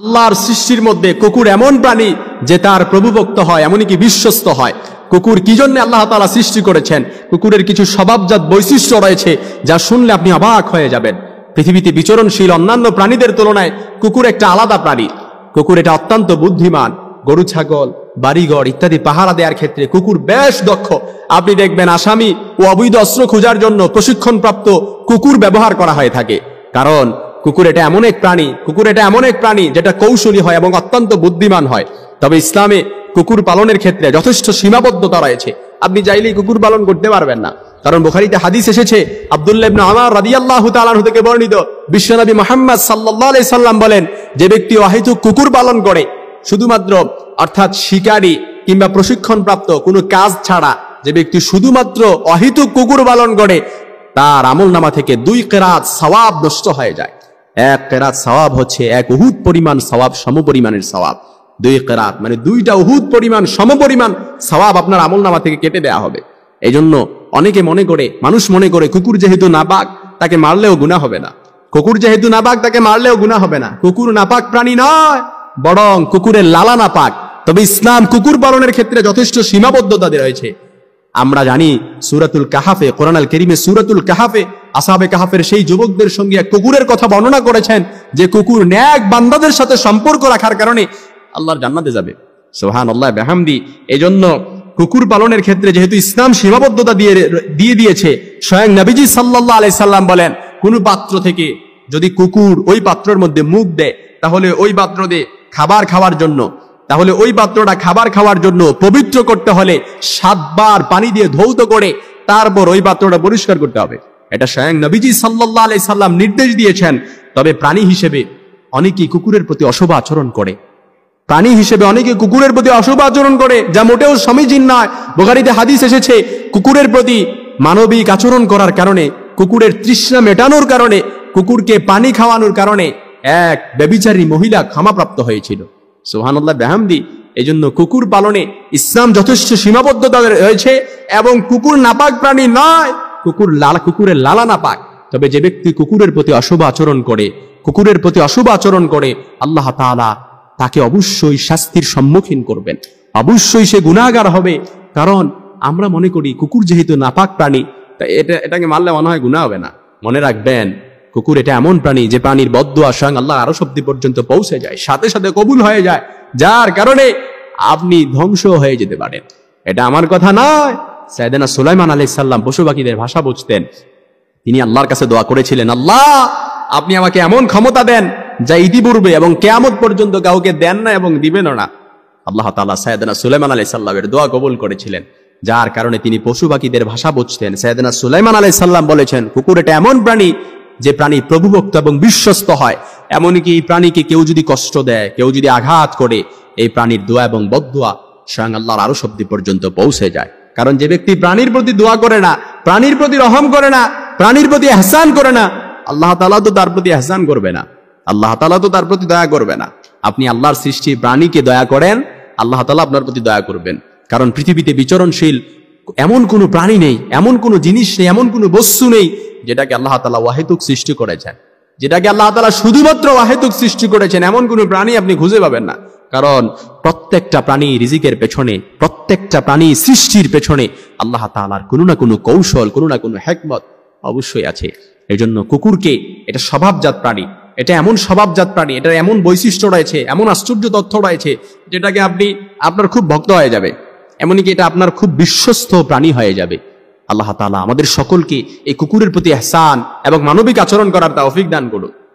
আল্লাহর সৃষ্টির মধ্যে কুকুর এমন প্রাণী যে তার প্রভুভক্ত হয় এমনকি বিশ্বস্ত হয় কুকুর কি জন্য আল্লাহ তালা সৃষ্টি করেছেন কুকুরের কিছু স্বভাবজাত বৈশিষ্ট্য রয়েছে যা শুনলে আপনি অবাক হয়ে যাবেন পৃথিবীতে বিচরণশীল অন্যান্য প্রাণীদের তুলনায় কুকুর একটা আলাদা প্রাণী কুকুর এটা অত্যন্ত বুদ্ধিমান গরু ছাগল বাড়িঘর ইত্যাদি পাহারা দেওয়ার ক্ষেত্রে কুকুর বেশ দক্ষ আপনি দেখবেন আসামি ও অবৈধ অস্ত্র খোঁজার জন্য প্রশিক্ষণপ্রাপ্ত কুকুর ব্যবহার করা হয়ে থাকে কারণ কুকুর এটা এমন এক প্রাণী কুকুর এটা এমন এক প্রাণী যেটা কৌশলী হয় এবং অত্যন্ত বুদ্ধিমান হয় তবে ইসলামে কুকুর পালনের ক্ষেত্রে যথেষ্ট সীমাবদ্ধতা রয়েছে আপনি চাইলেই কুকুর পালন করতে পারবেন না কারণ বোখারিতে হাদিস এসেছে আবদুল্লাহ আমার রাদিয়াল্লাহু তাআলা থেকে বর্ণিত বিশ্বনবী মুহাম্মদ সাল্লাল্লাহু আলাইহি সাল্লাম বলেন যে ব্যক্তি অহেতুক কুকুর পালন করে শুধুমাত্র অর্থাৎ শিকারী কিংবা প্রশিক্ষণপ্রাপ্ত কোনো কাজ ছাড়া যে ব্যক্তি শুধুমাত্র অহেতুক কুকুর পালন করে তার আমল নামা থেকে দুই কেরাত সবাব নষ্ট হয়ে যায় এক কেরাত সওয়াব হচ্ছে এক উহুদ পরিমাণ সওয়াব পরিমাণের সওয়াব দুই কেরাত মানে দুইটা উহুদ পরিমাণ সমপরিমাণ সওয়াব আপনার আমল নামা থেকে কেটে দেয়া হবে এই জন্য অনেকে মনে করে মানুষ মনে করে কুকুর যেহেতু নাপাক তাকে মারলেও গুণা হবে না কুকুর যেহেতু নাপাক তাকে মারলেও গুণা হবে না কুকুর নাপাক প্রাণী নয় বরং কুকুরের লালা নাপাক তবে ইসলাম কুকুর পালনের ক্ষেত্রে যথেষ্ট সীমাবদ্ধতা রয়েছে আমরা জানি সুরাতুল কাহাফে কোরআনাল কেরিমে সুরাতুল কাহাফে আসাবে কাহাফের সেই যুবকদের সঙ্গে এক কুকুরের কথা বর্ণনা করেছেন যে কুকুর ন্যাক বান্দাদের সাথে সম্পর্ক রাখার কারণে আল্লাহর জান্নাতে যাবে সোহান আল্লাহ বেহামদি জন্য কুকুর পালনের ক্ষেত্রে যেহেতু ইসলাম সীমাবদ্ধতা দিয়ে দিয়ে দিয়েছে স্বয়ং নবীজি সাল্লাহ আলি সাল্লাম বলেন কোন পাত্র থেকে যদি কুকুর ওই পাত্রের মধ্যে মুখ দেয় তাহলে ওই পাত্র দে খাবার খাওয়ার জন্য তাহলে ওই পাত্রটা খাবার খাওয়ার জন্য পবিত্র করতে হলে সাতবার পানি দিয়ে ধৌত করে তারপর ওই পাত্রটা পরিষ্কার করতে হবে এটা স্বয়ং নবীজি সাল্লাহ আলাই সাল্লাম নির্দেশ দিয়েছেন তবে প্রাণী হিসেবে অনেকেই কুকুরের প্রতি অশুভ আচরণ করে প্রাণী হিসেবে অনেকে কুকুরের প্রতি অশুভ আচরণ করে যা মোটেও সমীচীন নয় বোগারিতে হাদিস এসেছে কুকুরের প্রতি মানবিক আচরণ করার কারণে কুকুরের তৃষ্ণা মেটানোর কারণে কুকুরকে পানি খাওয়ানোর কারণে এক ব্যবিচারী মহিলা ক্ষমাপ্রাপ্ত হয়েছিল সোহানুল্লাহ বেহামদি এজন্য কুকুর পালনে ইসলাম যথেষ্ট সীমাবদ্ধতা রয়েছে এবং কুকুর নাপাক প্রাণী নয় কুকুর লালা কুকুরের লালা না পাক তবে যে ব্যক্তি কুকুরের প্রতি অশুভ আচরণ করে কুকুরের প্রতি অশুভ আচরণ করে আল্লাহ তালা তাকে অবশ্যই শাস্তির সম্মুখীন করবেন অবশ্যই সে গুণাগার হবে কারণ আমরা মনে করি কুকুর যেহেতু নাপাক প্রাণী তাই এটা এটাকে মারলে মনে হয় গুণা হবে না মনে রাখবেন কুকুর এটা এমন প্রাণী যে প্রাণীর বদ্ধ আসাং আল্লাহ আরো শব্দ পর্যন্ত পৌঁছে যায় সাথে সাথে কবুল হয়ে যায় যার কারণে আপনি ধ্বংস হয়ে যেতে পারেন এটা আমার কথা নয় সাইদানা সুলাইমান আলি সাল্লাম পশু পাখিদের ভাষা বুঝতেন তিনি আল্লাহর কাছে দোয়া করেছিলেন আল্লাহ আপনি আমাকে এমন ক্ষমতা দেন যা ইতিপূর্বে এবং কেয়ামত পর্যন্ত কাউকে দেন না এবং দিবেন না আল্লাহ তালা সায়দানা সুলাইমান আলি সাল্লামের দোয়া কবুল করেছিলেন যার কারণে তিনি পশু পাখিদের ভাষা বুঝতেন সায়দানা সুলাইমান আলি সাল্লাম বলেছেন কুকুর এটা এমন প্রাণী যে প্রাণী প্রভুভক্ত এবং বিশ্বস্ত হয় এমনকি এই প্রাণীকে কেউ যদি কষ্ট দেয় কেউ যদি আঘাত করে এই প্রাণীর দোয়া এবং বদোয়া স্বয়ং আল্লাহর আরো শব্দ পর্যন্ত পৌঁছে যায় কারণ যে ব্যক্তি প্রাণীর প্রতি দোয়া করে না প্রাণীর প্রতি রহম করে না প্রাণীর প্রতি আহসান করে না আল্লাহ তালা তো তার প্রতি আহসান করবে না আল্লাহ তালা তো তার প্রতি দয়া করবে না আপনি আল্লাহর সৃষ্টি প্রাণীকে দয়া করেন আল্লাহ তালা আপনার প্রতি দয়া করবেন কারণ পৃথিবীতে বিচরণশীল এমন কোনো প্রাণী নেই এমন কোনো জিনিস নেই এমন কোনো বস্তু নেই যেটাকে আল্লাহ তালা ওয়াহেতুক সৃষ্টি করেছেন যেটাকে আল্লাহ তালা শুধুমাত্র ওয়াহেতুক সৃষ্টি করেছেন এমন কোনো প্রাণী আপনি খুঁজে পাবেন না কারণ প্রত্যেকটা প্রাণী রিজিকের পেছনে প্রত্যেকটা প্রাণী সৃষ্টির পেছনে আল্লাহ তালার কোনো না কোনো কৌশল কোনো না কোনো হ্যাকমত অবশ্যই আছে এই জন্য কুকুরকে এটা স্বভাবজাত প্রাণী এটা এমন স্বভাবজাত প্রাণী এটার এমন বৈশিষ্ট্য রয়েছে এমন আশ্চর্য তথ্য রয়েছে যেটাকে আপনি আপনার খুব ভক্ত হয়ে যাবে এমনকি এটা আপনার খুব বিশ্বস্ত প্রাণী হয়ে যাবে আল্লাহ তালা আমাদের সকলকে এই কুকুরের প্রতি এহসান এবং মানবিক আচরণ করার তা দান করুন